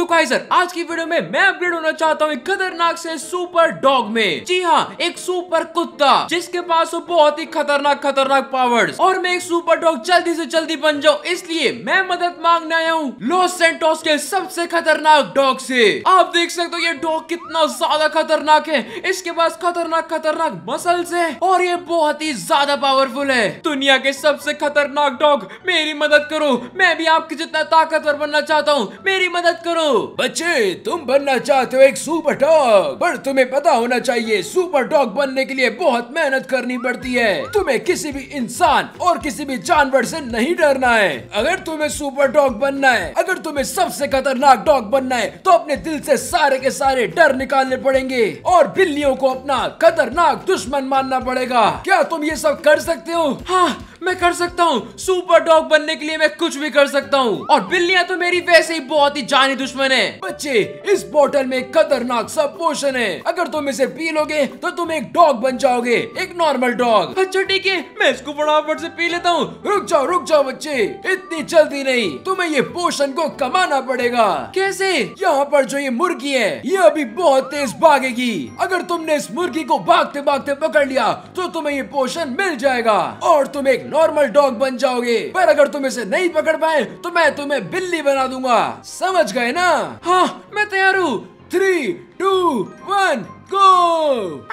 तो काइजर आज की वीडियो में मैं अपग्रेड होना चाहता हूँ खतरनाक से सुपर डॉग में जी हाँ एक सुपर कुत्ता जिसके पास हो बहुत ही खतरनाक खतरनाक पावर्स और मैं एक सुपर डॉग जल्दी से जल्दी बन जाऊँ इसलिए मैं मदद मांगने आया हूँ लॉस सेंटोस के सबसे खतरनाक डॉग से आप देख सकते हो ये डॉग कितना ज्यादा खतरनाक है इसके पास खतरनाक खतरनाक मसल है और ये बहुत ही ज्यादा पावरफुल है दुनिया के सबसे खतरनाक डॉग मेरी मदद करो मैं भी आपकी जितना ताकतवर बनना चाहता हूँ मेरी मदद करो बच्चे तुम बनना चाहते हो एक सुपर डॉग पर तुम्हें पता होना चाहिए सुपर डॉग बनने के लिए बहुत मेहनत करनी पड़ती है तुम्हें किसी भी इंसान और किसी भी जानवर से नहीं डरना है अगर तुम्हें सुपर डॉग बनना है अगर तुम्हें सबसे खतरनाक डॉग बनना है तो अपने दिल से सारे के सारे डर निकालने पड़ेंगे और बिल्लियों को अपना खतरनाक दुश्मन मानना पड़ेगा क्या तुम ये सब कर सकते हो हाँ मैं कर सकता हूँ सुपर डॉग बनने के लिए मैं कुछ भी कर सकता हूँ और बिल्लियाँ तो मेरी वैसे ही बहुत ही जानी दुश्मन है बच्चे इस बोतल में खतरनाक सब पोषण है अगर तुम इसे पी लोगे तो तुम एक डॉग बन जाओगे एक नॉर्मल डॉग अच्छा ठीक है मैं इसको फटाफट से पी लेता हूँ रुक जाओ रुक जाओ बच्चे इतनी जल्दी नहीं तुम्हें ये पोषण को कमाना पड़ेगा कैसे यहाँ पर जो ये मुर्गी है ये अभी बहुत तेज भागेगी अगर तुमने इस मुर्गी को भागते भागते पकड़ लिया तो तुम्हें ये पोषण मिल जाएगा और तुम एक नॉर्मल डॉग बन जाओगे पर अगर तुम इसे नहीं पकड़ पाए तो मैं तुम्हें बिल्ली बना दूंगा समझ गए ना हाँ मैं तैयार हूँ थ्री टू वन गो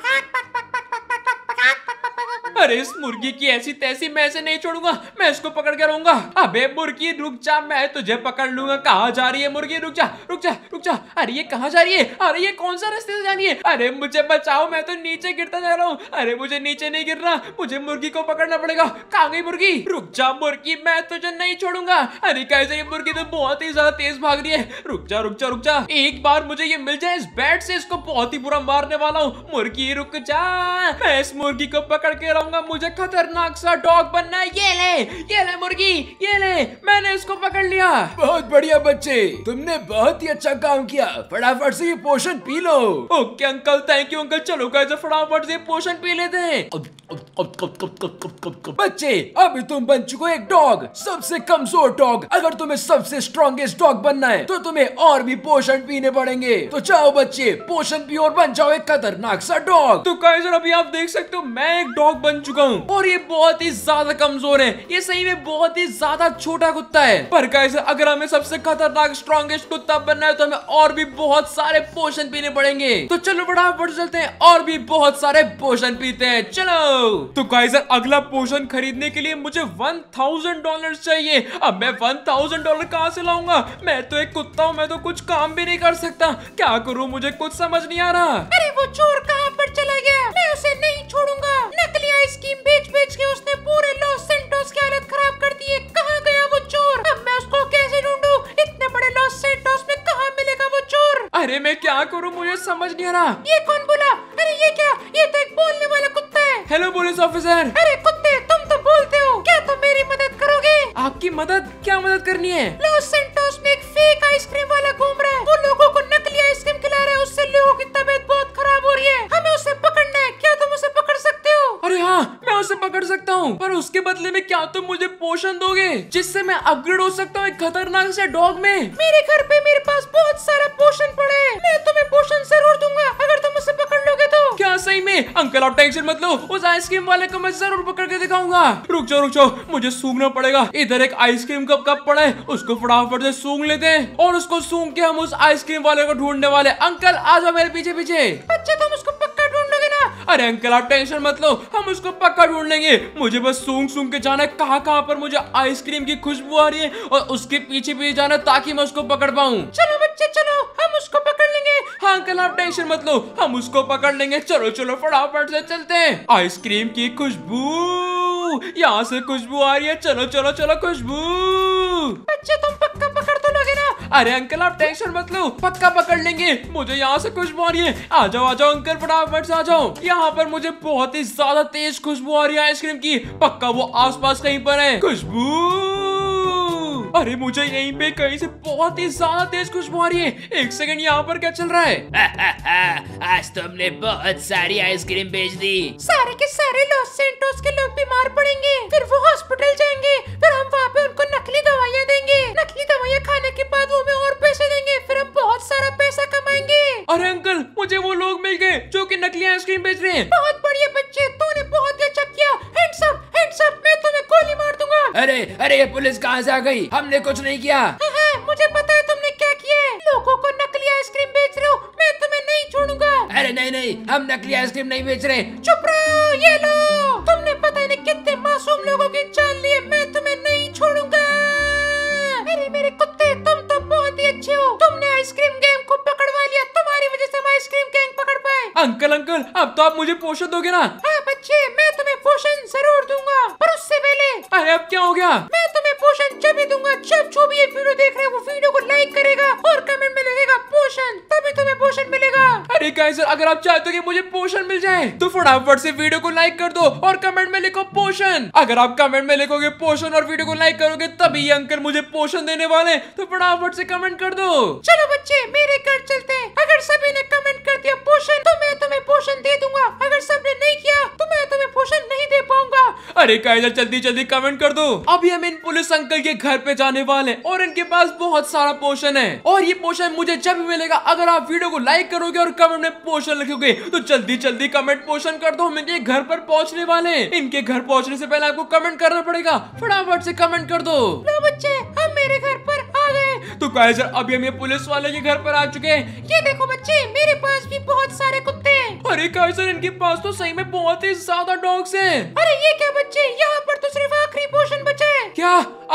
अरे इस मुर्गी की ऐसी तैसी मैं इसे नहीं छोड़ूंगा मैं इसको पकड़ के रहूंगा अबे मुर्गी रुक जा मैं तुझे पकड़ लूंगा कहाँ जा रही है मुर्गी रुक जा रुक जा रुक जा अरे ये कहाँ जा रही है अरे ये कौन सा रास्ते से जा रही है अरे मुझे बचाओ मैं तो नीचे गिरता जा रहा हूँ अरे मुझे नीचे नहीं गिरना मुझे मुर्गी को पकड़ना पड़ेगा कहाँ गई मुर्गी रुक जा मुर्गी मैं तुझे नहीं छोड़ूंगा अरे कैसे ये मुर्गी तो बहुत ही ज्यादा तेज भाग रही है रुक जा रुक जा रुक जा एक बार मुझे ये मिल जाए इस बैट से इसको बहुत ही बुरा मार मारने वाला हूँ मुर्गी रुक जा मैं इस मुर्गी को पकड़ के रहूंगा मुझे खतरनाक सा डॉग बनना है ये ले ये ले मुर्गी ये ले मैंने इसको पकड़ लिया बहुत बढ़िया बच्चे तुमने बहुत ही अच्छा काम किया फटाफट से ये पोषण पी लो okay uncle thank you uncle चलो गाइस फटाफट से पोषण पी लेते हैं बच्चे अभी तुम बन चुके हो एक डॉग सबसे कमजोर डॉग अगर तुम्हें सबसे स्ट्रॉन्गेस्ट डॉग बनना है तो तुम्हें और भी पोषण पीने पड़ेंगे तो चाहो बच्चे पोषण पी और बन जाओ एक खतरनाक सा डॉग तो सर अभी आप देख सकते हो मैं एक डॉग बन चुका हूँ और ये बहुत ही ज्यादा कमजोर है ये सही में बहुत ही ज्यादा छोटा कुत्ता है पर सर अगर हमें सबसे खतरनाक स्ट्रॉन्गेस्ट कुत्ता बनना है तो हमें और भी बहुत सारे पोषण पीने पड़ेंगे तो चलो बड़ा बढ़ चलते हैं और भी बहुत सारे पोषण पीते हैं चलो तो सर अगला पोषण खरीदने के लिए मुझे वन थाउजेंड डॉलर चाहिए अब मैं वन थाउजेंड डॉलर कहाँ से लाऊंगा मैं तो एक कुत्ता हूँ मैं तो कुछ काम भी नहीं कर सकता क्या करूँ मुझे कुछ समझ नहीं आ रहा वो चोर कहाँ पर चला गया मैं उसे नहीं छोड़ूंगा नकली आइसक्रीम बेच बेच के उसने पूरे लॉस सेंटोस की हालत खराब कर दी है कहाँ गया वो चोर अब मैं उसको कैसे ढूंढूँ इतने बड़े लॉस सेंटोस में कहाँ मिलेगा वो चोर अरे मैं क्या करूँ मुझे समझ नहीं आ रहा ये कौन बोला अरे ये क्या ये तो एक बोलने वाला कुत्ता है हेलो पुलिस ऑफिसर अरे कुत्ते तुम तो बोलते हो क्या तुम मेरी मदद करोगे आपकी मदद क्या मदद करनी है लॉस सेंटोस में एक फेक आइसक्रीम वाला घूम रहा हूँ पर उसके बदले में क्या तुम तो मुझे पोषण दोगे जिससे मैं अपग्रेड हो सकता हूँ एक खतरनाक से डॉग में मेरे घर पे मेरे पास बहुत सारा पोषण पड़े मैं तुम्हें पोषण जरूर दूंगा अगर तुम उसे पकड़ लोगे तो क्या सही में अंकल आप टेंशन मत लो उस आइसक्रीम वाले को मैं जरूर पकड़ के दिखाऊंगा रुक जाओ रुक जाओ मुझे सूखना पड़ेगा इधर एक आइसक्रीम कप कप पड़ा है उसको फटाफट से सूंघ लेते हैं और उसको सूंघ के हम उस आइसक्रीम वाले को ढूंढने वाले अंकल आ जाओ मेरे पीछे पीछे बच्चे तुम अरे अंकल आप टेंशन मत लो हम उसको पक्का ढूंढ लेंगे मुझे बस सूंघ सूंघ के जाना है कहाँ कहाँ पर मुझे आइसक्रीम की खुशबू आ रही है और उसके पीछे पीछे जाना ताकि मैं उसको पकड़ पाऊँ चलो बच्चे चलो हम उसको पकड़ लेंगे हाँ अंकल आप टेंशन मत लो हम उसको पकड़ लेंगे चलो चलो फटाफट से चलते हैं आइसक्रीम की खुशबू यहाँ से खुशबू आ रही है चलो चलो चलो खुशबू बच्चे तुम पक्का पकड़ अरे अंकल आप टेंशन मत लो पक्का पकड़ लेंगे मुझे यहाँ से खुशबू आ रही है आ जाओ आ जाओ अंकल फटाफट से आ जाओ यहाँ पर मुझे बहुत ही ज्यादा तेज खुशबू आ रही है आइसक्रीम की पक्का वो पास कहीं पर है खुशबू अरे मुझे यहीं पे कहीं से बहुत ही ज्यादा तेज खुशबू आ रही है एक सेकंड यहाँ पर क्या चल रहा है आज तुमने बहुत सारी आइसक्रीम बेच दी सारे के सारे लॉस सेंटोस के लोग बीमार पड़ेंगे फिर वो हॉस्पिटल जाएंगे फिर हम वहाँ पे उनको नकली अरे ये पुलिस कहाँ से आ गई हमने कुछ नहीं किया मुझे पता है तुमने क्या किया है लोगों को नकली आइसक्रीम बेच रहे हो मैं तुम्हें नहीं छोड़ूंगा अरे नहीं नहीं हम नकली आइसक्रीम नहीं बेच रहे चुप रहो ये लो तुमने पता नहीं कितने मासूम लोगों की जान लिए मैं तुम्हें नहीं छोड़ूंगा मेरे मेरे कुत्ते तुम तो बहुत ही अच्छे हो तुमने आइसक्रीम गैंग को पकड़वा लिया तुम्हारी वजह से हम आइसक्रीम गैंग पकड़ पाए अंकल अंकल अब तो आप मुझे पोषण दोगे ना गाइस अगर आप चाहते हो कि मुझे पोषण मिल जाए तो फटाफट से वीडियो को लाइक कर दो और कमेंट में लिखो पोषण अगर आप कमेंट में लिखोगे पोषण और वीडियो को लाइक करोगे तभी ये अंकल मुझे पोषण देने वाले तो फटाफट से कमेंट कर दो चलो बच्चे मेरे घर चलते हैं अगर सभी ने कमेंट कर दिया पोषण तो मैं तुम्हें पोषण दे दूंगा अगर सबने नहीं किया तो मैं तुम्हें पोषण नहीं दे पाऊंगा अरे कायदर जल्दी जल्दी कमेंट कर दो अभी हम इन पुलिस अंकल के घर पे जाने वाले हैं और इनके पास बहुत सारा पोषण है और ये पोषण मुझे जब मिलेगा अगर आप वीडियो को लाइक करोगे और कमेंट अपने पोषण लिखोगे तो जल्दी जल्दी कमेंट पोषण कर दो हम इनके घर पर पहुंचने वाले हैं इनके घर पहुंचने से पहले आपको कमेंट करना पड़ेगा फटाफट से कमेंट कर दो बच्चे हम मेरे घर पर तो सर अभी हम पुलिस वाले के घर पर आ चुके हैं ये देखो बच्चे मेरे पास भी बहुत सारे कुत्ते हैं अरे गाइस इनके पास तो सही में बहुत ही ज्यादा डॉग्स हैं अरे ये क्या बच्चे यहाँ पर तो सिर्फ आखिरी पोषण बचे है क्या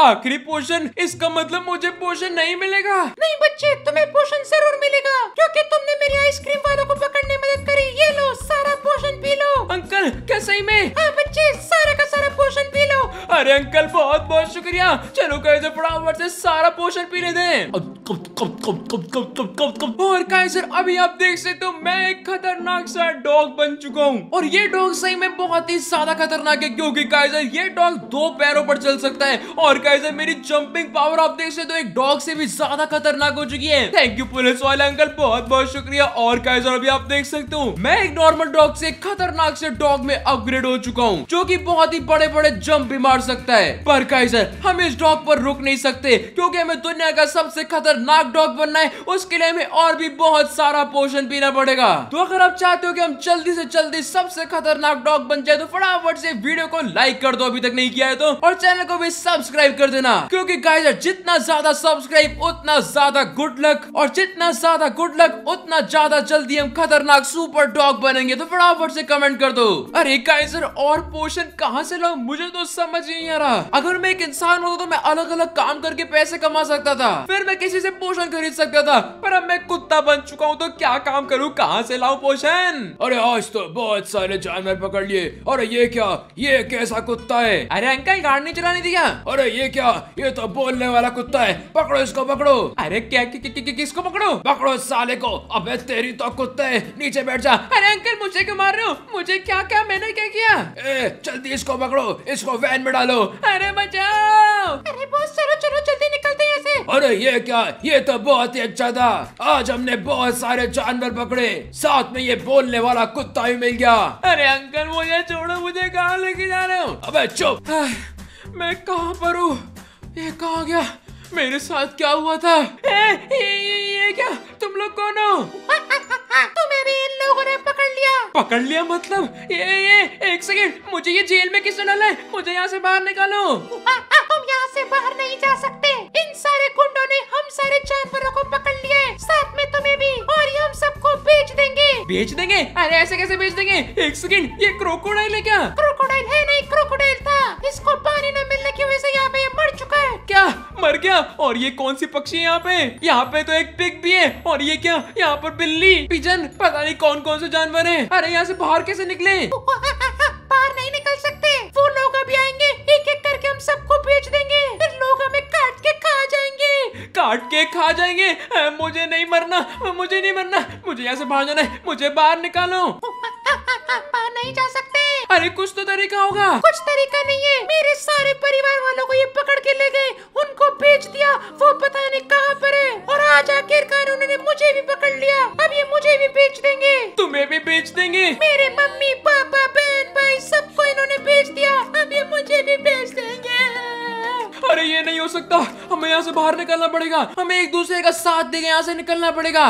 आखिरी पोषण इसका मतलब मुझे पोषण नहीं मिलेगा नहीं बच्चे तुम्हें पोषण जरूर मिलेगा क्योंकि तुमने मेरी आइसक्रीम वालों को पकड़ने में मदद करी ये लो सारा पोषण पी लो अंकल क्या सही में हाँ बच्चे सारा का सारा पोषण पी लो अरे अंकल बहुत बहुत शुक्रिया चलो गए फटाफट से सारा पोषण पी ले दे और सर अभी आप देख सकते हो मैं एक खतरनाक सा डॉग बन चुका हूँ और ये डॉग सही में बहुत ही ज्यादा खतरनाक है क्योंकि कायजर ये डॉग दो पैरों पर चल सकता है और कायजर मेरी जंपिंग पावर आप देख सकते हो एक डॉग से भी ज्यादा खतरनाक हो चुकी है थैंक यू पुलिस वाले अंकल बहुत बहुत शुक्रिया और कायजर अभी आप देख सकते हो मैं एक नॉर्मल डॉग से खतरनाक से डॉग में अपग्रेड हो चुका हूँ जो की बहुत ही बड़े बड़े जम्प भी मार सकता है पर कायजर हम इस डॉग पर रुक नहीं सकते क्यूँकी हमें दुनिया का का सबसे खतरनाक डॉग बनना है उसके लिए हमें और भी बहुत सारा पोषण पीना पड़ेगा तो अगर आप चाहते हो कि हम जल्दी से जल्दी सबसे खतरनाक डॉग बन जाए तो फटाफट से वीडियो को लाइक कर दो अभी तक नहीं किया है तो और चैनल को भी सब्सक्राइब कर देना क्योंकि गाइस जितना ज्यादा सब्सक्राइब उतना ज्यादा गुड लक और जितना ज्यादा गुड लक उतना ज्यादा जल्दी हम खतरनाक सुपर डॉग बनेंगे तो फटाफट से कमेंट कर दो अरे गाइजर और पोषण कहाँ से लाओ मुझे तो समझ नहीं आ रहा अगर मैं एक इंसान होता तो मैं अलग अलग काम करके पैसे कमा सकता था फिर मैं किसी से पोषण खरीद सकता था पर अब मैं कुत्ता बन चुका हूँ तो क्या काम करूँ कहाँ से लाऊ पोषण अरे आज तो बहुत सारे जानवर पकड़ लिए और ये क्या ये कैसा कुत्ता है अरे अंकल गाड़ी नहीं चलाने दिया अरे ये क्या ये तो बोलने वाला कुत्ता है पकड़ो इसको पकड़ो अरे क्या कि, कि, कि, कि, किसको पकड़ो पकड़ो साले को अब तेरी तो कुत्ता है नीचे बैठ जा अरे अंकल मुझे क्यों मार रहे हो मुझे क्या क्या मैंने क्या किया जल्दी इसको पकड़ो इसको वैन में डालो अरे बचाओ अरे बहुत चलो चलो जल्दी निकलते अरे ये क्या ये तो बहुत ही अच्छा था आज हमने बहुत सारे जानवर पकड़े साथ में ये बोलने वाला कुत्ता भी मिल गया अरे अंकल मुझे छोड़ो मुझे कहाँ लेके जा रहे हो अबे चुप मैं कहाँ पर हूँ ये कहाँ गया मेरे साथ क्या हुआ था ए, ये, ये क्या तुम लोग कौन हो तुम्हें तो भी इन लोगों ने पकड़ लिया पकड़ लिया मतलब ये ये एक सेकेंड मुझे ये जेल में किस डाला है मुझे यहाँ से बाहर निकालो हम यहाँ से बाहर नहीं जा सकते इन सारे कुंडो ने हम सारे जानवरों को पकड़ लिया साथ में तुम्हें भी और ये हम सबको बेच देंगे बेच देंगे अरे ऐसे कैसे बेच देंगे एक सेकेंड ये क्रोकोडाइल है क्या क्रोकोडाइल है नहीं क्रोकोडाइल था इसको पानी में की वजह से यहाँ पे ये मर चुका है क्या मर गया और ये कौन सी पक्षी है यहाँ पे यहाँ पे तो एक पिग भी है और ये क्या यहाँ पर बिल्ली पिजन पता नहीं कौन कौन से जानवर है अरे यहाँ से बाहर कैसे निकले बाहर नहीं निकल सकते वो लोग अभी आएंगे एक एक करके हम सबको बेच देंगे फिर लोग हमें काट के खा जाएंगे काट के खा जाएंगे आ, मुझे नहीं मरना मुझे नहीं मरना मुझे यहाँ से बाहर जाना है मुझे बाहर निकालो बाहर नहीं जा सकते अरे कुछ तो तरीका होगा कुछ तरीका नहीं है मेरे सारे परिवार वालों को ये पकड़ के ले गए उनको भेज दिया वो पता नहीं कहाँ पर है और आज आखिरकार उन्होंने मुझे भी पकड़ लिया अब ये मुझे भी बेच देंगे तुम्हें भी बेच देंगे मेरे मम्मी पापा बहन भाई सबको इन्होंने बेच दिया अब ये मुझे भी बेच देंगे अरे ये नहीं हो सकता हमें यहाँ से बाहर निकलना पड़ेगा हमें एक दूसरे का साथ देके यहाँ से निकलना पड़ेगा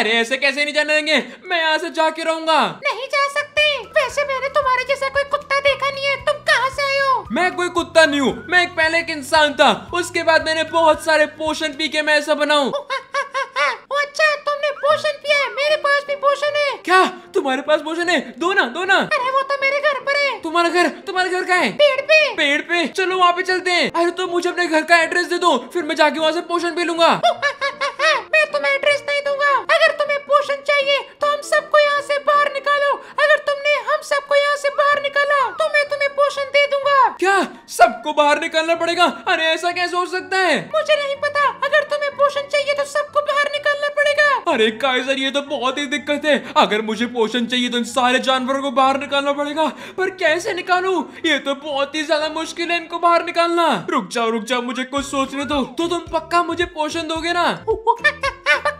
अरे ऐसे कैसे नहीं जाने देंगे मैं यहाँ से जाके रहूंगा नहीं जा सकते वैसे मैंने तुम्हारे जैसा कोई कुत्ता देखा नहीं है तुम कहाँ से आए हो मैं कोई कुत्ता नहीं हूँ मैं एक पहले एक इंसान था उसके बाद मैंने बहुत सारे पोषण पी के मैं ऐसा बनाऊ हाँ, हाँ, हाँ, अच्छा तुमने पोषण पिया है मेरे पास भी पोषण है क्या तुम्हारे पास पोषण है दो ना दो ना अरे वो तो मेरे घर पर है तुम्हारा घर तुम्हारे घर का है पेड़ पे पेड़ पे चलो वहाँ पे चलते हैं अरे तो मुझे अपने घर का एड्रेस दे दो फिर मैं जाके वहाँ से पोषण पी लूंगा क्या सबको बाहर निकालना पड़ेगा अरे ऐसा कैसे हो सकता है मुझे नहीं पता अगर तुम्हें पोषण चाहिए तो सबको बाहर निकालना पड़ेगा अरे कायजर ये तो बहुत ही दिक्कत है अगर मुझे पोषण चाहिए तो इन सारे जानवरों को बाहर निकालना पड़ेगा पर कैसे निकालू ये तो बहुत ही ज्यादा मुश्किल है इनको बाहर निकालना रुक जाओ रुक जाओ मुझे कुछ सोचने दो तो तुम पक्का मुझे पोषण दोगे ना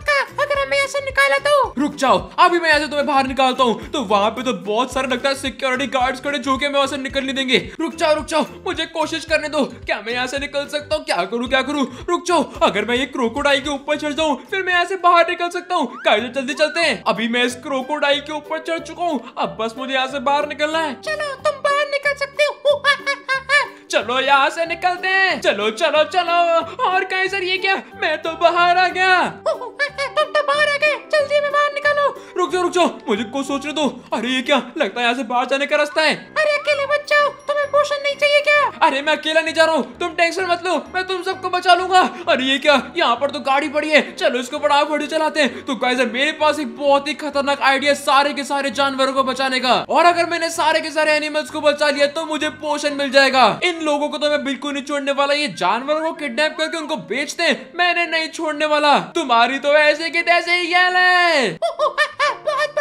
हमें यहाँ से निकाला तो रुक जाओ अभी मैं यहाँ से तुम्हें बाहर निकालता हूँ तो वहाँ पे तो बहुत सारा लगता है सिक्योरिटी गार्ड खड़े जो के मैं वहाँ से नहीं देंगे रुक जाओ रुक जाओ मुझे कोशिश करने दो क्या मैं यहाँ से निकल सकता हूँ क्या करूँ क्या करूँ रुक जाओ अगर मैं ये क्रोकोडाई के ऊपर चढ़ जाऊँ फिर मैं यहाँ से बाहर निकल सकता हूँ कहीं जल्दी चलते हैं अभी मैं इस क्रोकोडाई के ऊपर चढ़ चुका हूँ अब बस मुझे यहाँ से बाहर निकलना है चलो तुम बाहर निकल सकते हो चलो यहाँ से निकलते हैं चलो चलो चलो और कहीं सर ये क्या मैं तो बाहर आ गया सब बाहर आ गए जल्दी में बाहर निकालो रुक जाओ रुक जाओ मुझे कुछ सोचने दो अरे ये क्या लगता है यहाँ से बाहर जाने का रास्ता है अरे मैं अकेला नहीं जा रहा हूँ तुम टेंशन मत लो मैं तुम सबको बचा लूंगा अरे ये क्या यहाँ पर तो गाड़ी पड़ी है चलो इसको बड़ा आप चलाते हैं तो गाइस मेरे पास एक बहुत ही खतरनाक आइडिया सारे के सारे जानवरों को बचाने का और अगर मैंने सारे के सारे एनिमल्स को बचा लिया तो मुझे पोषण मिल जाएगा इन लोगों को तो मैं बिल्कुल नहीं छोड़ने वाला ये जानवरों को किडनैप करके उनको बेचते हैं मैंने नहीं छोड़ने वाला तुम्हारी तो ऐसे के तैसे ही गैल है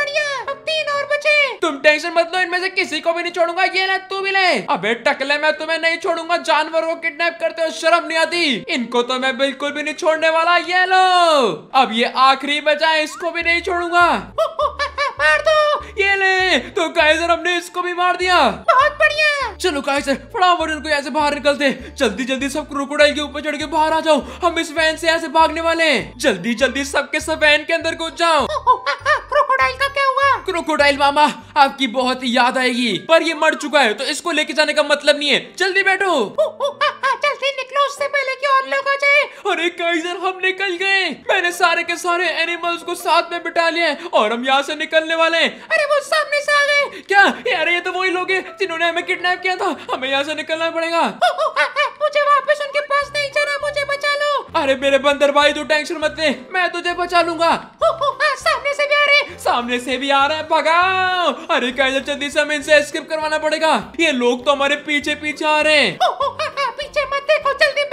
तीन और बचे तुम टेंशन मत लो इनमें से किसी को भी नहीं छोड़ूंगा ये ले तू भी ले अबे टकले मैं तुम्हें नहीं छोड़ूंगा जानवर को किडनैप करते हो शर्म नहीं आती इनको तो मैं बिल्कुल भी नहीं छोड़ने वाला ये लो अब ये आखिरी बचा है इसको भी नहीं छोड़ूंगा मार दो ये ले तो गाइजर हमने इसको भी मार दिया बहुत बढ़िया चलो गाइजर फटाफट इनको ऐसे बाहर निकलते जल्दी जल्दी सब क्रोकोडाइल के ऊपर चढ़ के बाहर आ जाओ हम इस वैन से ऐसे भागने वाले हैं जल्दी जल्दी सबके सब वैन के अंदर घुस जाओ क्रोकोडाइल का क्या हुआ क्रोकोडाइल मामा आपकी बहुत याद आएगी पर ये मर चुका है तो इसको लेके जाने का मतलब नहीं है जल्दी बैठो जल्दी निकलो उससे पहले कि और लोग आ जाए अरे गाइजर हम निकल गए मैंने सारे के सारे एनिमल्स को साथ में बिठा लिया और हम यहाँ से निकल सामने वाले हैं अरे वो सामने से आ गए क्या यार ये तो वही लोग हैं जिन्होंने हमें किडनैप किया था हमें यहाँ से निकलना पड़ेगा मुझे वापस उनके पास नहीं जाना मुझे बचा लो अरे मेरे बंदर भाई तू टेंशन मत ले मैं तुझे बचा लूंगा सामने से भी आ रहे सामने से भी आ रहा है भगाओ अरे कैसे जल्दी से हमें इनसे एस्केप करवाना पड़ेगा ये लोग तो हमारे पीछे पीछे आ रहे हैं पीछे मत देखो जल्दी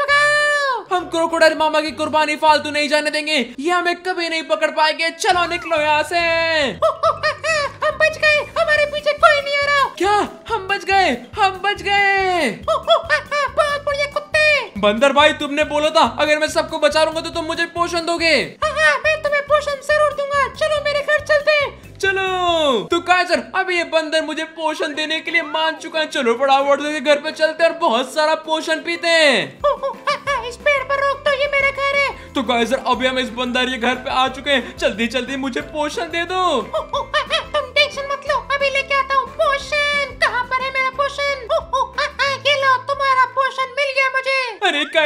हम क्रोकोडाइल मामा की कुर्बानी फालतू नहीं जाने देंगे ये हमें कभी नहीं पकड़ पाएंगे चलो निकलो यहाँ से हो, हो, बच गए हमारे पीछे कोई नहीं आ रहा क्या हम बच गए हम बच गए कुत्ते बंदर भाई तुमने बोला था अगर मैं सबको बचा लूंगा तो तुम मुझे पोषण दोगे हाँ, हाँ, मैं तुम्हें पोषण जरूर दूंगा चलो मेरे घर चलते चलो तो काजर अब ये बंदर मुझे पोषण देने के लिए मान चुका है चलो फटाफट के घर पे चलते हैं और बहुत सारा पोषण पीते हैं इस पेड़ पर रोक दो ये मेरा घर है तो गाइजर अभी हम इस बंदर ये घर पे आ चुके हैं जल्दी जल्दी मुझे पोषण दे दो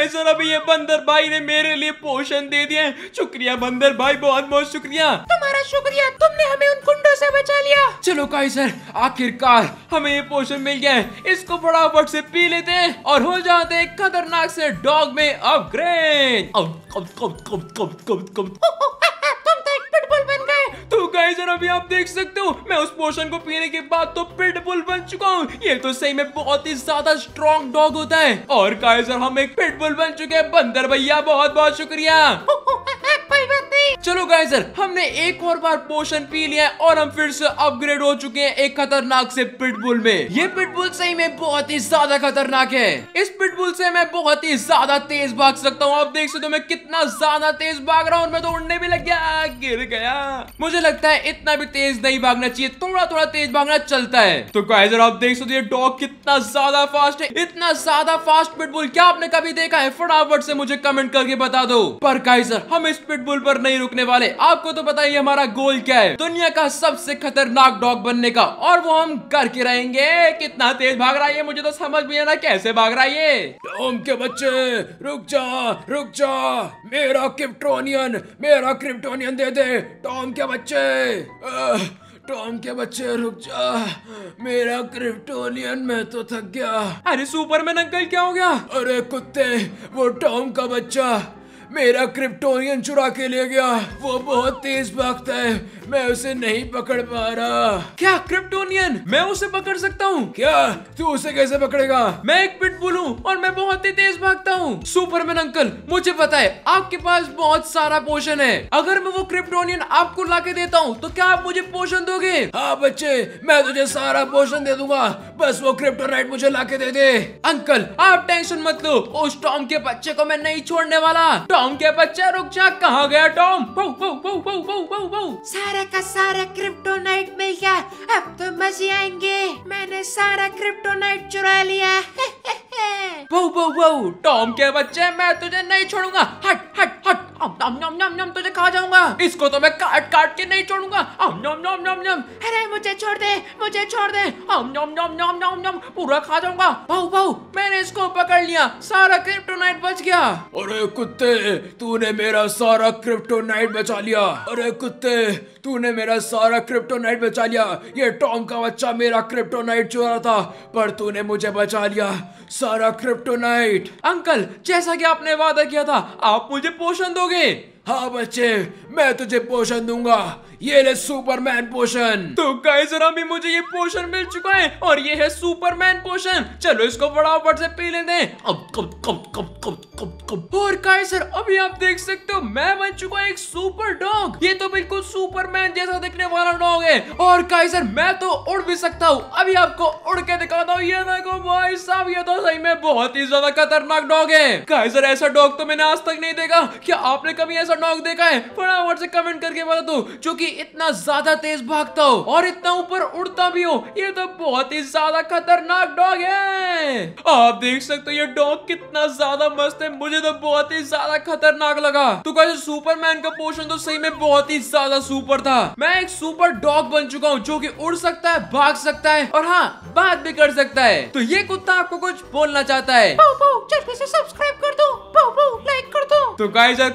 गाइस और अभी ये बंदर भाई ने मेरे लिए पोषण दे दिया शुक्रिया बंदर भाई बहुत बहुत शुक्रिया तुम्हारा शुक्रिया तुमने हमें उन कुंडों से बचा लिया चलो सर आखिरकार हमें ये पोषण मिल गया है इसको फटाफट से पी लेते हैं और हो जाते हैं खतरनाक से डॉग में अपग्रेड गाइस और अभी आप देख सकते हो मैं उस पोशन को पीने के बाद तो पिटबुल बन चुका हूँ ये तो सही में बहुत ही ज्यादा स्ट्रॉन्ग डॉग होता है और गाइस और हम एक पिटबुल बन चुके हैं बंदर भैया बहुत बहुत शुक्रिया गई चलो गाइजर हमने एक और बार पोषण पी लिया है और हम फिर से अपग्रेड हो चुके हैं एक खतरनाक से पिटबुल में ये पिटबुल सही में बहुत ही ज्यादा खतरनाक है इस पिटबुल से मैं बहुत ही ज्यादा तेज भाग सकता हूँ आप देख सकते हो मैं कितना ज्यादा तेज भाग रहा हूँ मैं तो उड़ने भी लग गया गिर गया मुझे लगता है इतना भी तेज नहीं भागना चाहिए थोड़ा थोड़ा तेज भागना चलता है तो गाइजर आप देख सकते हो डॉग कितना ज्यादा फास्ट है इतना ज्यादा फास्ट पिटबुल क्या आपने कभी देखा है फटाफट से मुझे कमेंट करके बता दो पर गाइजर हम इस पिटबुल पर नहीं नहीं रुकने वाले आपको तो पता ही हमारा गोल क्या है दुनिया का सबसे खतरनाक डॉग बनने का और वो हम करके रहेंगे कितना तेज भाग रहा है मुझे तो समझ में ना कैसे भाग रहा है डोम के बच्चे रुक जा रुक जा मेरा क्रिप्टोनियन मेरा क्रिप्टोनियन दे दे टॉम के बच्चे टॉम के बच्चे रुक जा मेरा क्रिप्टोनियन मैं तो थक गया अरे सुपरमैन अंकल क्या हो गया अरे कुत्ते वो टॉम का बच्चा मेरा क्रिप्टोनियन चुरा के ले गया वो बहुत तेज भागता है मैं उसे नहीं पकड़ पा रहा क्या क्रिप्टोनियन मैं उसे पकड़ सकता हूँ क्या तू उसे कैसे पकड़ेगा मैं एक पिट हूँ और मैं बहुत ही तेज भागता हूँ सुपरमैन अंकल मुझे पता है आपके पास बहुत सारा पोषण है अगर मैं वो क्रिप्टोनियन आपको ला के देता हूँ तो क्या आप मुझे पोषण दोगे हाँ बच्चे मैं तुझे सारा पोषण दे दूंगा बस वो क्रिप्टोनाइट मुझे ला के दे दे अंकल आप टेंशन मत लो उस टॉम के बच्चे को मैं नहीं छोड़ने वाला टॉम टॉम के बच्चे रुक जा कहाँ गया टॉम सारा का सारा क्रिप्टो नाइट मिल गया अब तो मजे आएंगे मैंने सारा नाइट चुरा लिया वो वो वो टॉम के बच्चे मैं तुझे नहीं छोड़ूंगा हट हट हट नम नम नम नम तुझे खा जाऊंगा इसको तो मैं काट काट के नहीं छोड़ूंगा नम नम नम नम अरे मुझे छोड़ दे मुझे छोड़ दे नम नम नम नम नम नम पूरा खा जाऊंगा बहु बहु मैंने इसको पकड़ लिया सारा क्रिप्टोनाइट बच गया अरे कुत्ते तूने मेरा सारा क्रिप्टोनाइट बचा लिया अरे कुत्ते तूने मेरा सारा क्रिप्टोनाइट बचा लिया ये टॉम का बच्चा मेरा क्रिप्टोनाइट चुरा था पर तूने मुझे बचा लिया सारा क्रिप्टोनाइट अंकल जैसा कि आपने वादा किया था आप मुझे पोषण दोगे हाँ बच्चे मैं तुझे पोषण दूंगा ये ले सुपरमैन पोषण तो गाइस जरा भी मुझे ये पोषण मिल चुका है और ये है सुपरमैन पोषण चलो इसको बड़ा बट से पी लेते हैं अब कब कब कब कब कब कब और गाइस सर अभी आप देख सकते हो मैं बन चुका एक सुपर डॉग ये तो बिल्कुल सुपरमैन जैसा दिखने वाला डॉग है और गाइस सर मैं तो उड़ भी सकता हूँ अभी आपको उड़ के दिखाता हूँ ये देखो भाई साहब ये तो सही में बहुत ही ज्यादा खतरनाक डॉग है गाइस सर ऐसा डॉग तो मैंने आज तक नहीं देखा क्या आपने कभी ऐसा सा नॉक देखा है फटाफट से कमेंट करके बता दो जो कि इतना ज्यादा तेज भागता हो और इतना ऊपर उड़ता भी हो ये तो बहुत ही ज्यादा खतरनाक डॉग है आप देख सकते हो ये डॉग कितना ज्यादा मस्त है मुझे तो बहुत ही ज्यादा खतरनाक लगा तो कैसे सुपरमैन का पोर्शन तो सही में बहुत ही ज्यादा सुपर था मैं एक सुपर डॉग बन चुका हूँ जो की उड़ सकता है भाग सकता है और हाँ बात भी कर सकता है तो ये कुत्ता आपको कुछ बोलना चाहता है सब्सक्राइब कर दो लाइक कर दो तो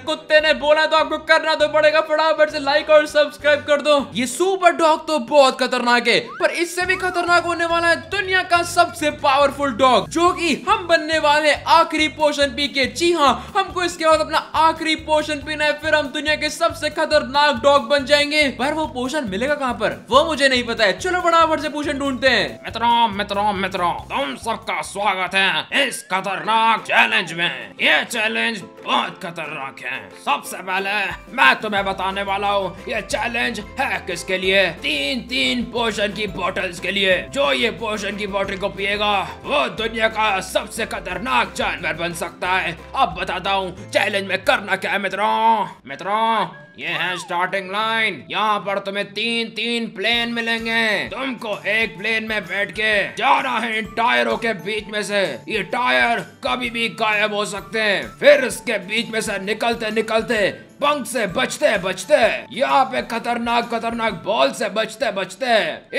कुत्ते ने बोला है तो आपको करना तो पड़ेगा फटाफट से लाइक और सब्सक्राइब कर दो ये सुपर डॉग तो बहुत खतरनाक है पर इससे भी खतरनाक होने वाला है दुनिया का सबसे पावरफुल डॉग जो की हम बनने वाले आखिरी पोषण पी के जी हाँ हमको इसके बाद अपना आखिरी पोषण पीना है फिर हम दुनिया के सबसे खतरनाक डॉग बन जाएंगे पर वो पोषण मिलेगा कहाँ पर वो मुझे नहीं पता है चलो फटाफट से पोषण ढूंढते हैं मित्रों मित्रों मित्रों तुम सबका स्वागत है इस खतरनाक चैलेंज में ये चैलेंज बहुत खतरनाक है सबसे सवाल है मैं तुम्हें बताने वाला हूँ ये चैलेंज है किसके लिए तीन तीन पोषण की बॉटल्स के लिए जो ये पोषण की बॉटल को पिएगा वो दुनिया का सबसे खतरनाक जानवर बन सकता है अब बताता हूँ चैलेंज में करना क्या है मित्रों मित्रों ये है स्टार्टिंग लाइन यहाँ पर तुम्हें तीन तीन प्लेन मिलेंगे तुमको एक प्लेन में बैठ के जाना है इन टायरों के बीच में से ये टायर कभी भी गायब हो सकते हैं फिर इसके बीच में से निकलते निकलते पंख से बचते बचते यहाँ पे खतरनाक खतरनाक बॉल से बचते बचते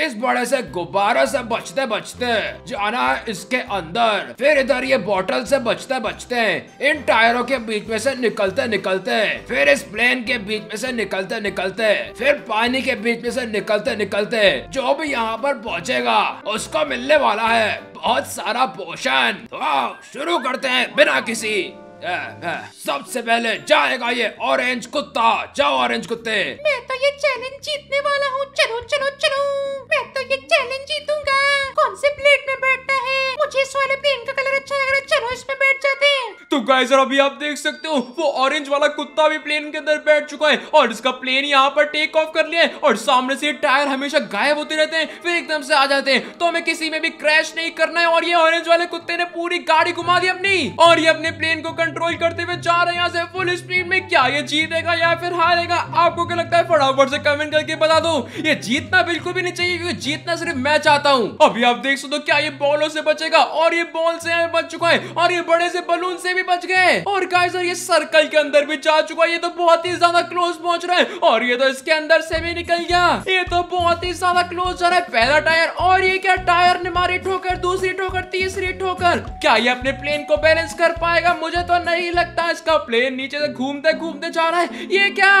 इस बड़े से गुब्बारा से बचते बचते जाना है इसके अंदर फिर इधर ये बॉटल से बचते बचते इन टायरों के बीच में से निकलते निकलते फिर इस प्लेन के बीच में से निकलते निकलते फिर पानी के बीच में से निकलते निकलते जो भी यहाँ पर पहुँचेगा उसको मिलने वाला है बहुत सारा पोषण तो शुरू करते हैं बिना किसी सबसे पहले जाएगा ये ऑरेंज कुत्ता जाओ ऑरेंज कुत्ते मैं तो ये चैलेंज जीतने वाला हूँ चलो चलो चलो मैं तो ये चैलेंज जीतूंगा कौन से प्लेट में बैठता है मुझे इस वाले प्लेन का कलर अच्छा लग रहा है चलो इसमें बैठ जाते हैं तो गाइस और अभी आप देख सकते हो वो ऑरेंज वाला कुत्ता भी प्लेन के अंदर बैठ चुका है और इसका प्लेन यहाँ पर टेक ऑफ कर लिया है और सामने से टायर हमेशा गायब होते रहते हैं फिर एकदम से आ जाते हैं तो हमें किसी में भी क्रैश नहीं करना है और ये ऑरेंज वाले कुत्ते ने पूरी गाड़ी घुमा दी अपनी और ये अपने प्लेन को कर कंट्रोल करते हुए जा रहे हैं यहाँ से फुल स्पीड में क्या ये जीतेगा या फिर हारेगा आपको क्या लगता है फटाफट से कमेंट करके बता दो ये जीतना बिल्कुल भी नहीं चाहिए क्योंकि जीतना सिर्फ मैं चाहता हूँ अभी आप देख सकते क्या ये बॉलों से बचेगा और ये बॉल से हमें बच चुका है और ये बड़े से बलून से भी बच गए और गाय सर ये सर्कल के अंदर भी जा चुका है ये तो बहुत ही ज्यादा क्लोज पहुंच रहा है और ये तो इसके अंदर से भी निकल गया ये तो बहुत ही ज्यादा क्लोज जा रहा है पहला टायर और ये क्या टायर ने मारी ठोकर दूसरी ठोकर तीसरी ठोकर क्या ये अपने प्लेन को बैलेंस कर पाएगा मुझे तो नहीं लगता इसका प्लेन नीचे से घूमते घूमते जा रहा है ये क्या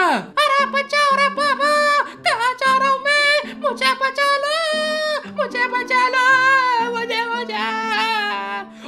अरे बचाओ रे बाबा कहा जा रहा हूँ मैं मुझे बचा लो मुझे बचा लो मुझे बचा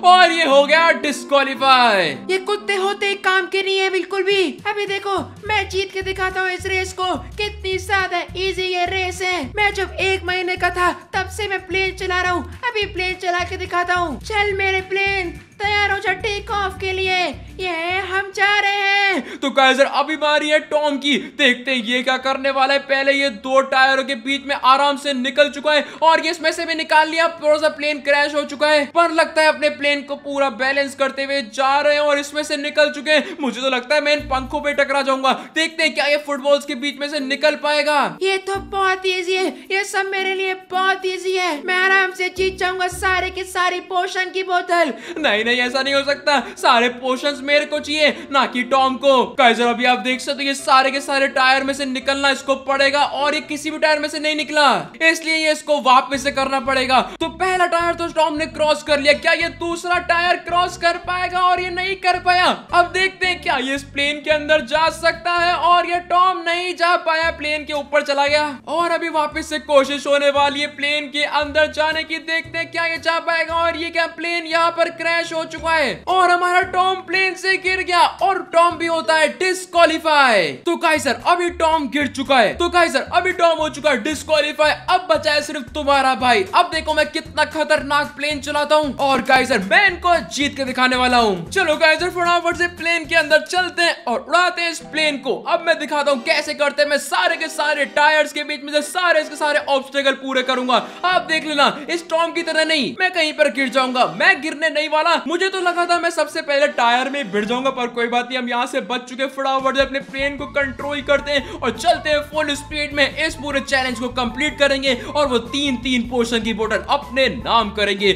और ये हो गया डिस्कालीफाई ये कुत्ते होते काम के नहीं है बिल्कुल भी अभी देखो मैं जीत के दिखाता हूँ इस रेस को कितनी ज्यादा इजी ये रेस है मैं जब एक महीने का था तब से मैं प्लेन चला रहा हूँ अभी प्लेन चला के दिखाता हूँ चल मेरे प्लेन तैयार हो जा टेक ऑफ के लिए ये हम जा रहे हैं तो कैसे अभी मारी है टॉम की देखते हैं ये क्या करने वाला है पहले ये दो टायरों के बीच में आराम से निकल चुका है और ये इसमें से भी निकाल लिया थोड़ा सा प्लेन क्रैश हो चुका है पर लगता है अपने प्लेन को पूरा बैलेंस करते हुए जा रहे हैं और इसमें से निकल चुके हैं मुझे तो लगता है मैं इन पंखों पे टकरा जाऊंगा देखते हैं क्या ये फुटबॉल्स के बीच में से निकल पाएगा ये तो बहुत ईजी है ये सब मेरे लिए बहुत ईजी है मैं आराम से जीत जाऊंगा सारे के सारी पोषण की बोतल नहीं नहीं ऐसा नहीं हो सकता सारे पोषण में मेरे को चाहिए ना कि टॉम को गाइजर अभी आप देख सकते हो ये सारे के सारे टायर में से निकलना इसको पड़ेगा और ये किसी भी टायर में से नहीं निकला इसलिए ये इसको वापस से करना पड़ेगा तो पहला टायर तो टॉम ने क्रॉस कर लिया क्या ये दूसरा टायर क्रॉस कर पाएगा और ये नहीं कर पाया अब देखते हैं क्या ये इस प्लेन के अंदर जा सकता है और ये टॉम नहीं जा पाया प्लेन के ऊपर चला गया और अभी वापस से कोशिश होने वाली है प्लेन के अंदर जाने की देखते हैं क्या ये जा पाएगा और ये क्या प्लेन यहाँ पर क्रैश हो चुका है और हमारा टॉम प्लेन ट्रेन से गिर गया और टॉम भी होता है डिस्कालीफाई तो काई सर अभी टॉम गिर चुका है तो काई सर अभी टॉम हो चुका है डिस्कालीफाई अब बचा है सिर्फ तुम्हारा भाई अब देखो मैं कितना खतरनाक प्लेन चलाता हूँ और काई सर मैं इनको जीत के दिखाने वाला हूँ चलो काई सर फटाफट से प्लेन के अंदर चलते हैं और उड़ाते हैं इस प्लेन को अब मैं दिखाता हूँ कैसे करते हैं मैं सारे के सारे टायर्स के बीच में सारे के सारे ऑब्स्टेकल पूरे करूंगा आप देख लेना इस टॉम की तरह नहीं मैं कहीं पर गिर जाऊंगा मैं गिरने नहीं वाला मुझे तो लगा था मैं सबसे पहले टायर में ही भिड़ जाऊंगा पर कोई बात नहीं हम यहाँ से बच चुके फटाफट से अपने प्लेन को कंट्रोल करते हैं और चलते हैं फुल स्पीड में इस पूरे चैलेंज को कंप्लीट करेंगे और वो तीन तीन पोर्शन की बोटल अपने नाम करेंगे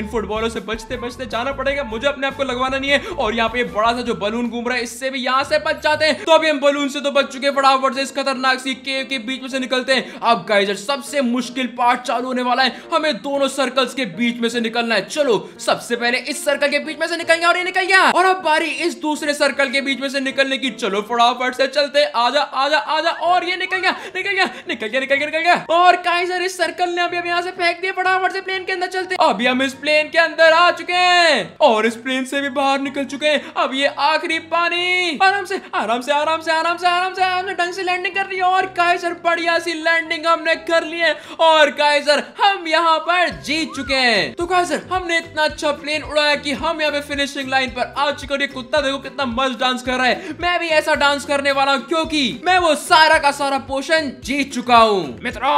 इन फुटबॉलों से बचते बचते जाना पड़ेगा मुझे अपने आप को लगवाना नहीं है और यहाँ पे बड़ा सा जो बलून घूम रहा है इससे भी यहाँ से बच जाते हैं तो अभी हम बलून से तो बच चुके फटाफट से इस खतरनाक सी केव के बीच में से निकलते हैं अब गाइजर सबसे मुश्किल पार्ट चालू होने वाला है हमें दोनों सर्कल्स के बीच में से निकलना है चलो सबसे पहले इस सर्कल के बीच में से निकल गया और ये निकल गया और अब बारी इस दूसरे सर्कल के बीच में से निकलने की चलो फटाफट से चलते आजा आजा आजा और ये निकल गया निकल गया निकल गया निकल गया निकल गया और काइजर इस सर्कल ने अभी यहाँ से फेंक दिया फटाफट से प्लेन के अंदर चलते अभी हम इस प्लेन के अंदर आ चुके हैं और इस प्लेन से भी बाहर निकल चुके हैं अब ये आखिरी पानी आराम से आराम से आराम से आराम से आराम से आराम से ढंग से लैंडिंग कर रही है और काइजर बढ़िया सी लैंडिंग हमने कर ली है और काइजर हम यहाँ पर जीत चुके हैं तो काइजर हमने इतना अच्छा प्लेन उड़ाया की हम यहाँ पे फिनिशिंग लाइन पर आ चिकोरी कुत्ता देखो कितना मस्त डांस कर रहा है मैं भी ऐसा डांस करने वाला हूँ क्योंकि मैं वो सारा का सारा पोषण जीत चुका हूँ मित्रों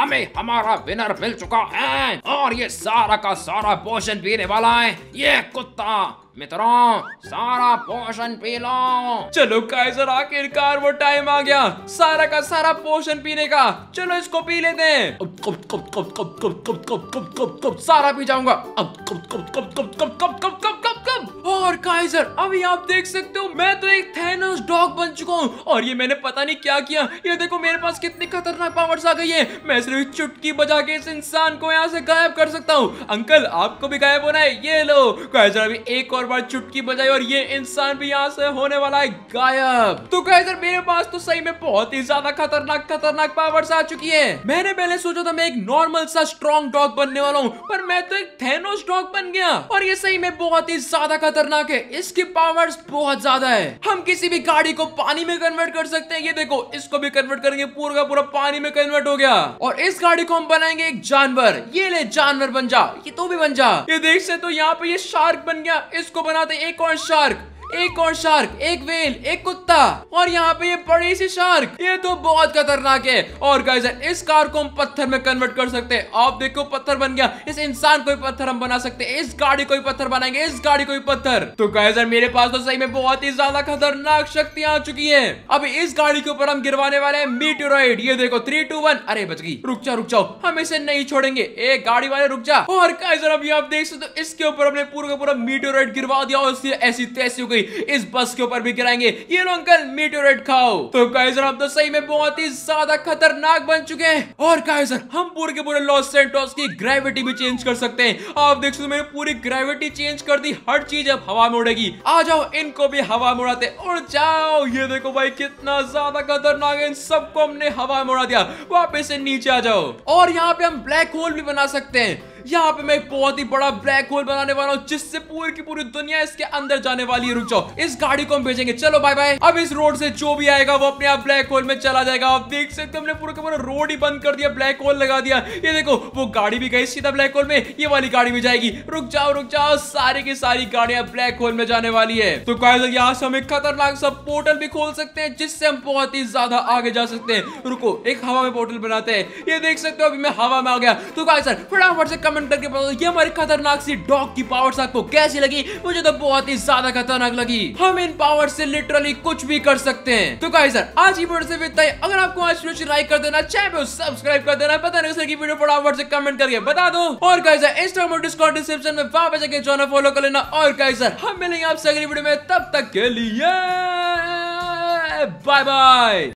हमें हमारा विनर मिल चुका है और ये सारा का सारा पोषण पीने वाला है ये कुत्ता मित्रों सारा पोषण पी लो चलो काइजर आखिरकार वो टाइम आ गया सारा का सारा पोषण पीने का चलो इसको पी लेते हैं अब कब कब कब कब कब कब कब कब कब कब सारा पी जाऊंगा अब कब कब कब कब कब कब कब कब कब कब और काइजर अभी आप देख सकते हो मैं तो एक थैनोस डॉग बन चुका हूँ और ये मैंने पता नहीं क्या किया ये देखो मेरे पास कितनी खतरनाक पावर्स आ गई है मैं सिर्फ चुटकी बजा के इस इंसान को यहाँ से गायब कर सकता हूँ अंकल आपको भी गायब होना है ये लो काइजर अभी एक और और बार चुटकी बजाई और ये इंसान भी यहाँ से होने वाला है गायब तो गाइजर मेरे पास तो सही में बहुत ही ज्यादा खतरनाक खतरनाक पावर्स आ चुकी है मैंने पहले सोचा था मैं एक नॉर्मल सा स्ट्रॉन्ग डॉग बनने वाला हूँ पर मैं तो एक थेनोस डॉग बन गया और ये सही में बहुत ही ज्यादा खतरनाक है इसकी पावर्स बहुत ज्यादा है हम किसी भी गाड़ी को पानी में कन्वर्ट कर सकते हैं ये देखो इसको भी कन्वर्ट करेंगे पूरा का पूरा पानी में कन्वर्ट हो गया और इस गाड़ी को हम बनाएंगे एक जानवर ये ले जानवर बन जा ये तो भी बन जा ये देख से तो यहाँ पे ये शार्क बन गया इसको को बनाते एक और शार्क एक और शार्क एक वेल एक कुत्ता और यहाँ पे ये बड़ी सी शार्क ये तो बहुत खतरनाक है और गाइस इस कार को हम पत्थर में कन्वर्ट कर सकते हैं आप देखो पत्थर बन गया इस इंसान को भी पत्थर हम बना सकते हैं इस गाड़ी को भी पत्थर बनाएंगे इस गाड़ी को भी पत्थर तो गाइस मेरे पास तो सही में बहुत ही ज्यादा खतरनाक शक्तियां आ चुकी है अब इस गाड़ी के ऊपर हम गिरवाने वाले हैं मीटोराइड ये देखो थ्री टू वन अरे बच गई रुक जा रुक जाओ हम इसे नहीं छोड़ेंगे एक गाड़ी वाले रुक जा और गाइस अभी आप देख सकते हो इसके ऊपर हमने पूरा का पूरा मीटोराइड गिरवा दिया और ऐसी तैसी हो कोई इस बस के ऊपर भी गिराएंगे ये लो अंकल मीटोरेट खाओ तो कायजर आप तो सही में बहुत ही ज्यादा खतरनाक बन चुके हैं और कायजर हम पूरे के पूरे लॉस सेंटोस की ग्रेविटी भी चेंज कर सकते हैं आप देख सकते मैंने पूरी ग्रेविटी चेंज कर दी हर चीज अब हवा में उड़ेगी आ जाओ इनको भी हवा में उड़ाते उड़ जाओ ये देखो भाई कितना ज्यादा खतरनाक है इन सबको हमने हवा में उड़ा दिया वापिस से नीचे आ जाओ और यहाँ पे हम ब्लैक होल भी बना सकते हैं यहाँ पे मैं बहुत ही बड़ा ब्लैक होल बनाने वाला हूँ जिससे पूरी की पूरी दुनिया इसके अंदर जाने वाली है रुक जाओ इस गाड़ी को हम भेजेंगे चलो बाय बाय अब इस रोड से जो भी आएगा वो अपने आप ब्लैक होल में चला जाएगा आप देख सकते हमने पूरा का पूरा रोड ही बंद कर दिया ब्लैक होल लगा दिया ये देखो वो गाड़ी भी गई सीधा ब्लैक होल में ये वाली गाड़ी भी जाएगी रुक जाओ रुक जाओ सारी की सारी गाड़ियां ब्लैक होल में जाने वाली है तो कायदे यहाँ से हम एक खतरनाक सब पोर्टल भी खोल सकते हैं जिससे हम बहुत ही ज्यादा आगे जा सकते हैं रुको एक हवा में पोर्टल बनाते हैं ये देख सकते हो अभी मैं हवा में आ गया तो सर फटाफट से कमेंट करके बताओ ये हमारी खतरनाक सी डॉग की पावर्स आपको कैसी लगी मुझे तो बहुत ही ज्यादा खतरनाक लगी हम इन पावर से लिटरली कुछ भी कर सकते हैं तो कहा सर आज की वीडियो से इतना ही अगर आपको आज वीडियो लाइक कर देना चैनल सब्सक्राइब कर देना पता नहीं सर की वीडियो फटाफट से कमेंट करके बता दो और कहा सर इंस्टाग्राम और डिस्कॉर्ड डिस्क्रिप्शन में वहां पर जाकर जो है फॉलो कर लेना और कहा सर हम मिलेंगे आपसे अगली वीडियो में तब तक के लिए बाय बाय